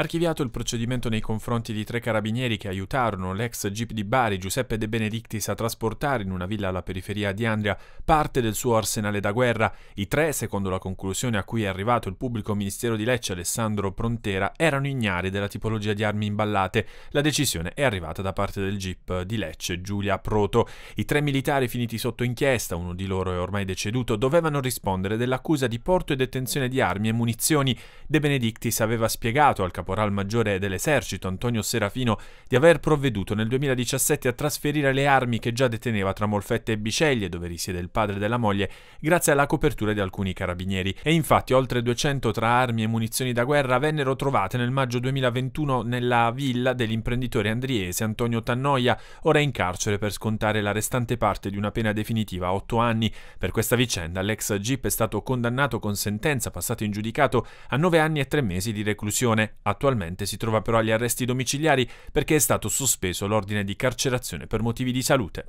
Archiviato il procedimento nei confronti di tre carabinieri che aiutarono l'ex jeep di Bari Giuseppe De Benedictis a trasportare in una villa alla periferia di Andria parte del suo arsenale da guerra, i tre, secondo la conclusione a cui è arrivato il pubblico ministero di Lecce Alessandro Prontera, erano ignari della tipologia di armi imballate. La decisione è arrivata da parte del jeep di Lecce Giulia Proto. I tre militari finiti sotto inchiesta, uno di loro è ormai deceduto, dovevano rispondere dell'accusa di porto e detenzione di armi e munizioni. De Benedictis aveva spiegato al capo caporal maggiore dell'esercito Antonio Serafino di aver provveduto nel 2017 a trasferire le armi che già deteneva tra Molfetta e Biceglie, dove risiede il padre della moglie, grazie alla copertura di alcuni carabinieri. E infatti oltre 200 tra armi e munizioni da guerra vennero trovate nel maggio 2021 nella villa dell'imprenditore andriese Antonio Tannoia, ora in carcere per scontare la restante parte di una pena definitiva a 8 anni. Per questa vicenda l'ex GIP è stato condannato con sentenza passata in giudicato a 9 anni e 3 mesi di reclusione. Attualmente si trova però agli arresti domiciliari perché è stato sospeso l'ordine di carcerazione per motivi di salute.